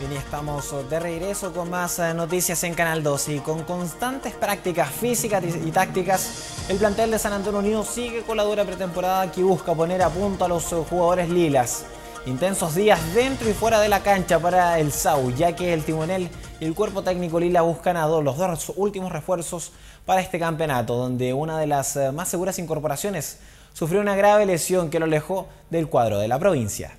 Bien, y estamos de regreso con más eh, noticias en Canal 2 y con constantes prácticas físicas y tácticas, el plantel de San Antonio Unido sigue con la dura pretemporada que busca poner a punto a los eh, jugadores lilas. Intensos días dentro y fuera de la cancha para el SAU, ya que el timonel y el cuerpo técnico Lila buscan a dos, los dos últimos refuerzos para este campeonato, donde una de las eh, más seguras incorporaciones sufrió una grave lesión que lo alejó del cuadro de la provincia.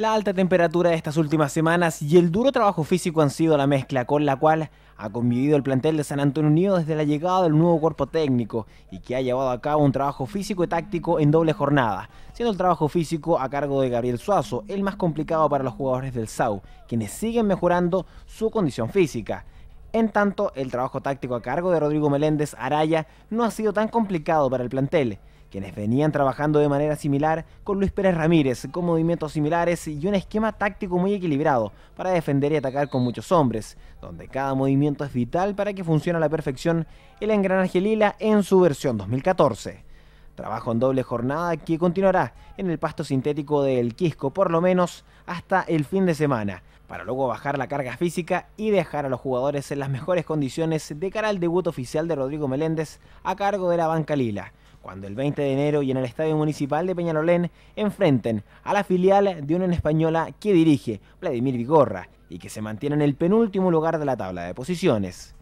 La alta temperatura de estas últimas semanas y el duro trabajo físico han sido la mezcla con la cual ha convivido el plantel de San Antonio Unido desde la llegada del nuevo cuerpo técnico y que ha llevado a cabo un trabajo físico y táctico en doble jornada, siendo el trabajo físico a cargo de Gabriel Suazo el más complicado para los jugadores del SAU, quienes siguen mejorando su condición física. En tanto, el trabajo táctico a cargo de Rodrigo Meléndez Araya no ha sido tan complicado para el plantel, quienes venían trabajando de manera similar con Luis Pérez Ramírez, con movimientos similares y un esquema táctico muy equilibrado para defender y atacar con muchos hombres, donde cada movimiento es vital para que funcione a la perfección el engranaje lila en su versión 2014. Trabajo en doble jornada que continuará en el pasto sintético del Quisco por lo menos hasta el fin de semana, para luego bajar la carga física y dejar a los jugadores en las mejores condiciones de cara al debut oficial de Rodrigo Meléndez a cargo de la banca lila, cuando el 20 de enero y en el Estadio Municipal de Peñalolén enfrenten a la filial de Unión Española que dirige Vladimir Vigorra y que se mantiene en el penúltimo lugar de la tabla de posiciones.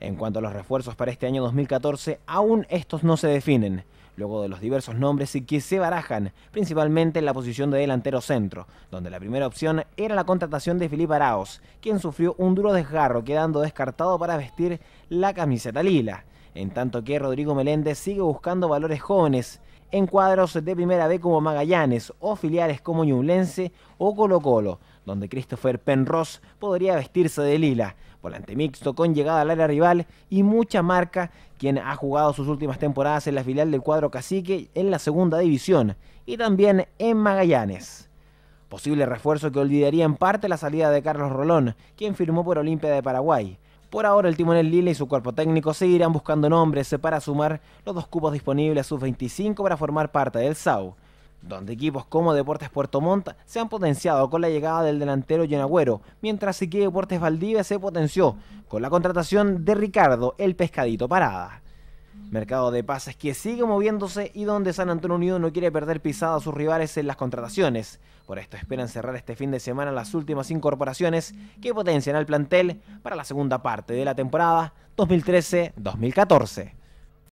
En cuanto a los refuerzos para este año 2014, aún estos no se definen, luego de los diversos nombres que se barajan, principalmente en la posición de delantero centro, donde la primera opción era la contratación de Filip Araos, quien sufrió un duro desgarro quedando descartado para vestir la camiseta lila en tanto que Rodrigo Meléndez sigue buscando valores jóvenes en cuadros de primera B como Magallanes o filiales como Ñublense o Colo Colo, donde Christopher Penrose podría vestirse de lila, volante mixto con llegada al área rival y mucha marca, quien ha jugado sus últimas temporadas en la filial del cuadro cacique en la segunda división y también en Magallanes. Posible refuerzo que olvidaría en parte la salida de Carlos Rolón, quien firmó por Olimpia de Paraguay por ahora el timonel Lila y su cuerpo técnico seguirán buscando nombres eh, para sumar los dos cupos disponibles a sus 25 para formar parte del SAU, donde equipos como Deportes Puerto Montt se han potenciado con la llegada del delantero Yonagüero, mientras que Deportes Valdivia se potenció con la contratación de Ricardo el Pescadito Parada mercado de pases que sigue moviéndose y donde San Antonio Unido no quiere perder pisada a sus rivales en las contrataciones. Por esto esperan cerrar este fin de semana las últimas incorporaciones que potencian al plantel para la segunda parte de la temporada 2013-2014.